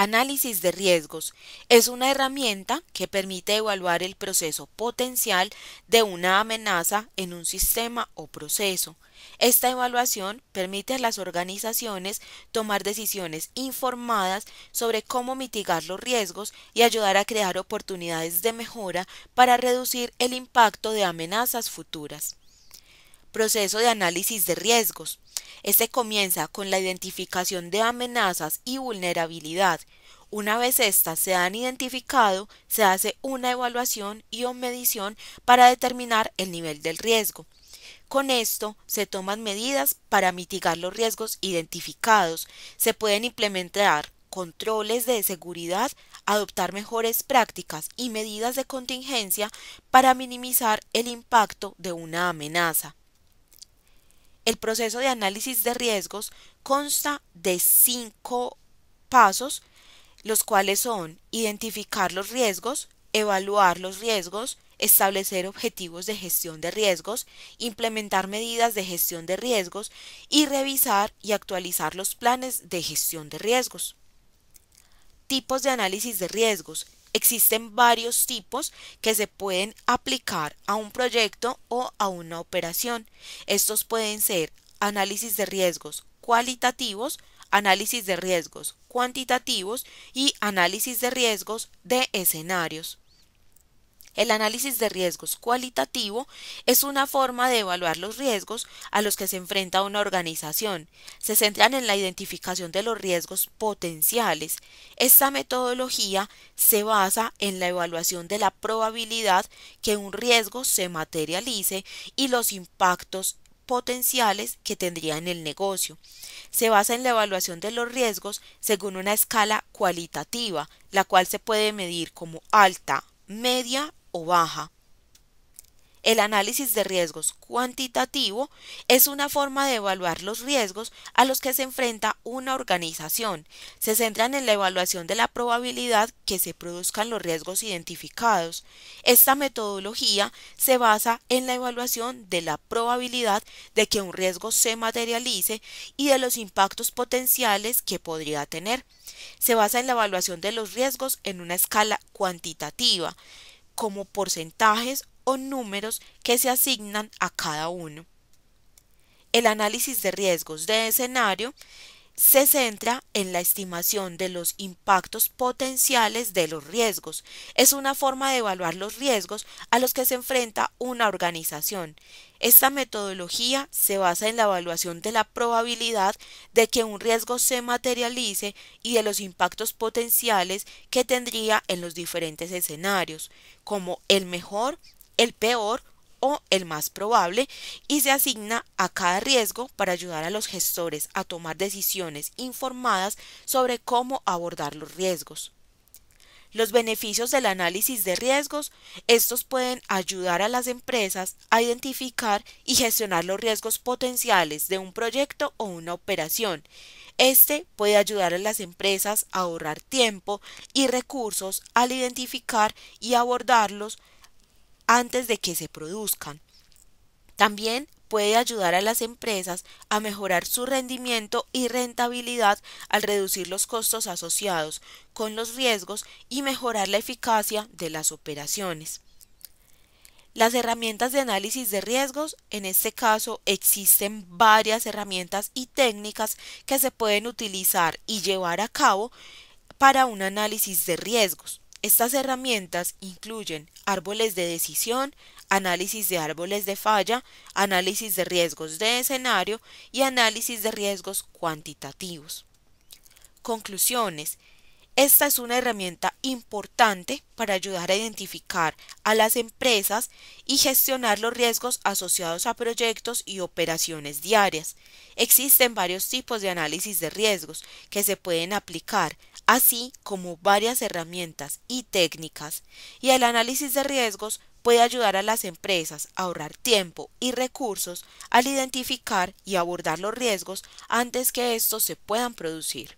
Análisis de riesgos es una herramienta que permite evaluar el proceso potencial de una amenaza en un sistema o proceso. Esta evaluación permite a las organizaciones tomar decisiones informadas sobre cómo mitigar los riesgos y ayudar a crear oportunidades de mejora para reducir el impacto de amenazas futuras. Proceso de análisis de riesgos. Este comienza con la identificación de amenazas y vulnerabilidad. Una vez éstas se han identificado, se hace una evaluación y o medición para determinar el nivel del riesgo. Con esto se toman medidas para mitigar los riesgos identificados. Se pueden implementar controles de seguridad, adoptar mejores prácticas y medidas de contingencia para minimizar el impacto de una amenaza. El proceso de análisis de riesgos consta de cinco pasos, los cuales son identificar los riesgos, evaluar los riesgos, establecer objetivos de gestión de riesgos, implementar medidas de gestión de riesgos y revisar y actualizar los planes de gestión de riesgos. Tipos de análisis de riesgos. Existen varios tipos que se pueden aplicar a un proyecto o a una operación. Estos pueden ser análisis de riesgos cualitativos, análisis de riesgos cuantitativos y análisis de riesgos de escenarios. El análisis de riesgos cualitativo es una forma de evaluar los riesgos a los que se enfrenta una organización. Se centran en la identificación de los riesgos potenciales. Esta metodología se basa en la evaluación de la probabilidad que un riesgo se materialice y los impactos potenciales que tendría en el negocio. Se basa en la evaluación de los riesgos según una escala cualitativa, la cual se puede medir como alta, media o baja. El análisis de riesgos cuantitativo es una forma de evaluar los riesgos a los que se enfrenta una organización. Se centran en la evaluación de la probabilidad que se produzcan los riesgos identificados. Esta metodología se basa en la evaluación de la probabilidad de que un riesgo se materialice y de los impactos potenciales que podría tener. Se basa en la evaluación de los riesgos en una escala cuantitativa como porcentajes o números que se asignan a cada uno. El análisis de riesgos de escenario se centra en la estimación de los impactos potenciales de los riesgos. Es una forma de evaluar los riesgos a los que se enfrenta una organización. Esta metodología se basa en la evaluación de la probabilidad de que un riesgo se materialice y de los impactos potenciales que tendría en los diferentes escenarios, como el mejor, el peor o el más probable y se asigna a cada riesgo para ayudar a los gestores a tomar decisiones informadas sobre cómo abordar los riesgos. Los beneficios del análisis de riesgos, estos pueden ayudar a las empresas a identificar y gestionar los riesgos potenciales de un proyecto o una operación. Este puede ayudar a las empresas a ahorrar tiempo y recursos al identificar y abordarlos antes de que se produzcan. También puede ayudar a las empresas a mejorar su rendimiento y rentabilidad al reducir los costos asociados con los riesgos y mejorar la eficacia de las operaciones. Las herramientas de análisis de riesgos, en este caso existen varias herramientas y técnicas que se pueden utilizar y llevar a cabo para un análisis de riesgos. Estas herramientas incluyen árboles de decisión, análisis de árboles de falla, análisis de riesgos de escenario y análisis de riesgos cuantitativos. Conclusiones. Esta es una herramienta importante para ayudar a identificar a las empresas y gestionar los riesgos asociados a proyectos y operaciones diarias. Existen varios tipos de análisis de riesgos que se pueden aplicar, así como varias herramientas y técnicas, y el análisis de riesgos puede ayudar a las empresas a ahorrar tiempo y recursos al identificar y abordar los riesgos antes que estos se puedan producir.